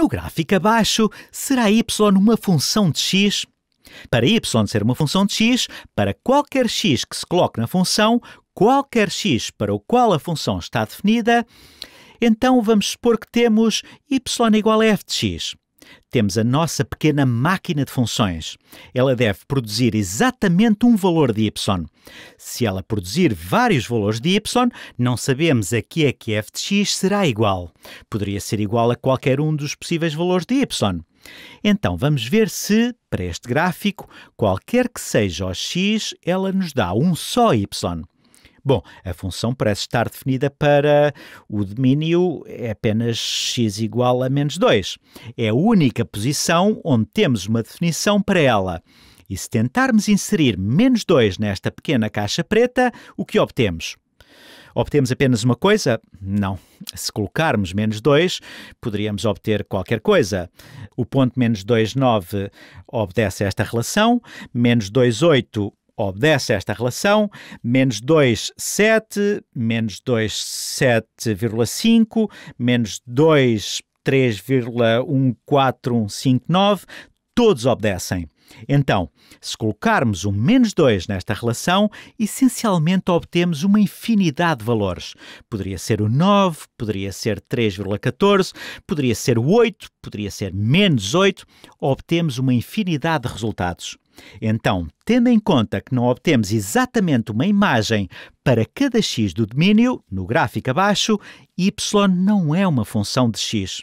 No gráfico abaixo, será y uma função de x? Para y ser uma função de x, para qualquer x que se coloque na função, qualquer x para o qual a função está definida, então vamos supor que temos y igual a f de x. Temos a nossa pequena máquina de funções. Ela deve produzir exatamente um valor de y. Se ela produzir vários valores de y, não sabemos a que é que f de x será igual. Poderia ser igual a qualquer um dos possíveis valores de y. Então vamos ver se, para este gráfico, qualquer que seja o x, ela nos dá um só y. Bom, a função parece estar definida para o domínio é apenas x igual a menos 2. É a única posição onde temos uma definição para ela. E se tentarmos inserir menos 2 nesta pequena caixa preta, o que obtemos? Obtemos apenas uma coisa? Não. Se colocarmos menos 2, poderíamos obter qualquer coisa. O ponto menos 9 obedece a esta relação, menos 8 obedece a esta relação, menos 2, 7, menos 2, 7,5, menos 2, 3,14159, todos obedecem. Então, se colocarmos o menos 2 nesta relação, essencialmente obtemos uma infinidade de valores. Poderia ser o 9, poderia ser 3,14, poderia ser o 8, poderia ser menos 8. Obtemos uma infinidade de resultados. Então, tendo em conta que não obtemos exatamente uma imagem para cada x do domínio, no gráfico abaixo, y não é uma função de x.